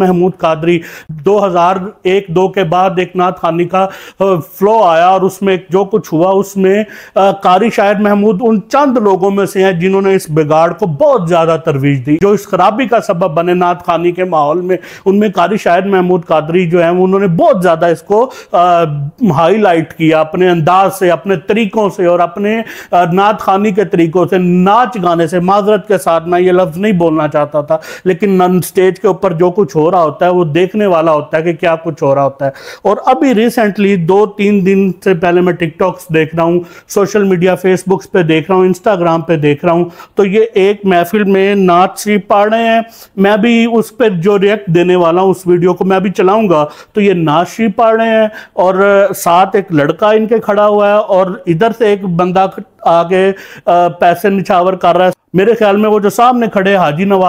महमूद कादरी 2001-2 के बाद एक नाथ खानी का फ्लो आया और उसमें जो कुछ हुआ उसमें कारी शायद महमूद उन चंद लोगों में से हैं जिन्होंने इस बिगाड़ को बहुत ज़्यादा तरवीज दी जो इस खराबी का सबब बने नाथ खानी के माहौल में उनमें कारी शायद महमूद कादरी जो है उन्होंने बहुत ज़्यादा इसको हाईलाइट किया अपने अंदाज से अपने तरीकों से और अपने नाथ खानी के तरीकों से नाच गाने से माजरत के साथ मैं ये लफ्ज़ नहीं बोलना चाहता था लेकिन स्टेज के ऊपर जो कुछ हो रहा होता है वो देखने वाला होता है कि क्या कुछ हो रहा होता है और अभी रिसेंटली दो तीन दिन से पहले मैं टिकटॉक्स देख रहा हूँ सोशल मीडिया फेसबुक्स पे देख रहा हूँ इंस्टाग्राम पे देख रहा हूँ तो ये एक महफिल में नाच सी पढ़ रहे हैं मैं भी उस पर जो रिएक्ट देने वाला हूँ उस वीडियो को मैं भी चलाऊंगा तो ये नाच सी पढ़ रहे हैं और साथ एक लड़का इनके खड़ा हुआ है और इधर से एक बंदा आगे पैसे निछावर कर रहा है मेरे ख्याल में वो जो सामने खड़े हाजी नवाज